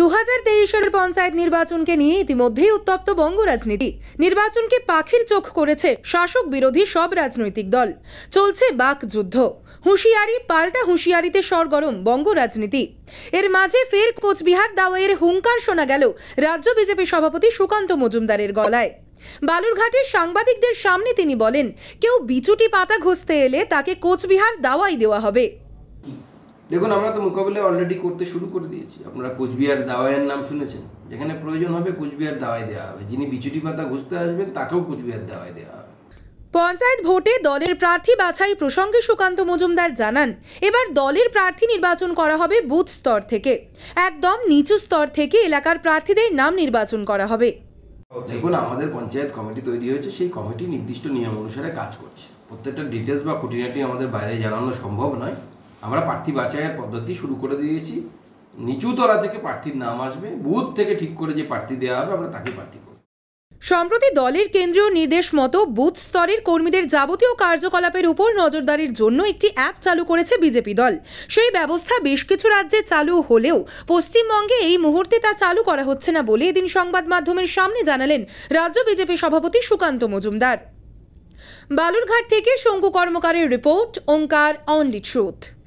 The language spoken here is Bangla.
দু হাজার তেইশের পঞ্চায়েত নির্বাচনকে নিয়ে ইতিমধ্যেই উত্তপ্ত বঙ্গ রাজনীতি নির্বাচনকে পাখির চোখ করেছে শাসক বিরোধী সব রাজনৈতিক দল চলছে বাক যুদ্ধ হুঁশিয়ারি পাল্টা হুঁশিয়ারিতে সরগরম বঙ্গ রাজনীতি এর মাঝে ফের কোচবিহার দাওয়াইয়ের হুঙ্কার শোনা গেল রাজ্য বিজেপি সভাপতি সুকান্ত মজুমদারের গলায় বালুরঘাটের সাংবাদিকদের সামনে তিনি বলেন কেউ বিচুটি পাতা ঘষতে এলে তাকে কোচবিহার দাওয়াই দেওয়া হবে দেখুন আমরা তো মোকাবিলা অলরেডি করতে শুরু করে দিয়েছি আপনারা কোচবিহার দাওয়াইয়ের নাম শুনেছেন যেখানে প্রয়োজন হবে কোচবিহার দাওয়াই দেওয়া হবে যিনি বিচুটি পাতা ঘুষতে আসবেন তাকেও কোচবিহার দাওয়াই দেওয়া হবে পঞ্চায়েত ভোটে দলের প্রার্থী বাছাই প্রসঙ্গে সুকান্ত মজুমদার জানান এবার দলের প্রার্থী নির্বাচন করা হবে বুথ স্তর থেকে একদম নিচু স্তর থেকে এলাকার প্রার্থীদের নাম নির্বাচন করা হবে দেখুন আমাদের পঞ্চায়েত কমিটি তৈরি হয়েছে সেই কমিটি নির্দিষ্ট নিয়ম অনুসারে কাজ করছে প্রত্যেকটা ডিটেলস বা খুঁটিনাটি আমাদের বাইরে জানানো সম্ভব নয় আমরা প্রার্থী বাছাইয়ের পদ্ধতি শুরু করে দিয়েছি নিচুতলা থেকে প্রার্থীর নাম আসবে বুথ থেকে ঠিক করে যে প্রার্থী দেওয়া হবে আমরা তাকে প্রার্থী সম্প্রতি দলের কেন্দ্রীয় নির্দেশ মতো বুথ স্তরের কর্মীদের যাবতীয় কার্যকলাপের উপর নজরদারির জন্য একটি অ্যাপ চালু করেছে বিজেপি দল সেই ব্যবস্থা বেশ কিছু রাজ্যে চালু হলেও পশ্চিমবঙ্গে এই মুহূর্তে তা চালু করা হচ্ছে না বলে এদিন সংবাদ মাধ্যমের সামনে জানালেন রাজ্য বিজেপি সভাপতি সুকান্ত মজুমদার বালুরঘাট থেকে শঙ্কু কর্মকারের রিপোর্ট ওঙ্কার অনলি ট্রুথ